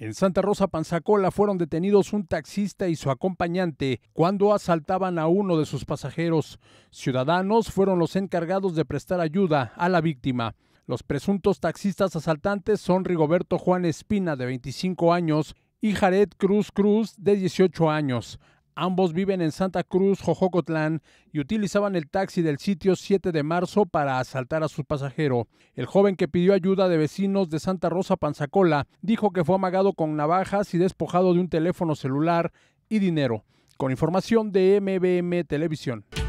En Santa Rosa Panzacola fueron detenidos un taxista y su acompañante cuando asaltaban a uno de sus pasajeros. Ciudadanos fueron los encargados de prestar ayuda a la víctima. Los presuntos taxistas asaltantes son Rigoberto Juan Espina, de 25 años, y Jared Cruz Cruz, de 18 años. Ambos viven en Santa Cruz, Jojocotlán, y utilizaban el taxi del sitio 7 de marzo para asaltar a su pasajero. El joven que pidió ayuda de vecinos de Santa Rosa Panzacola dijo que fue amagado con navajas y despojado de un teléfono celular y dinero. Con información de MBM Televisión.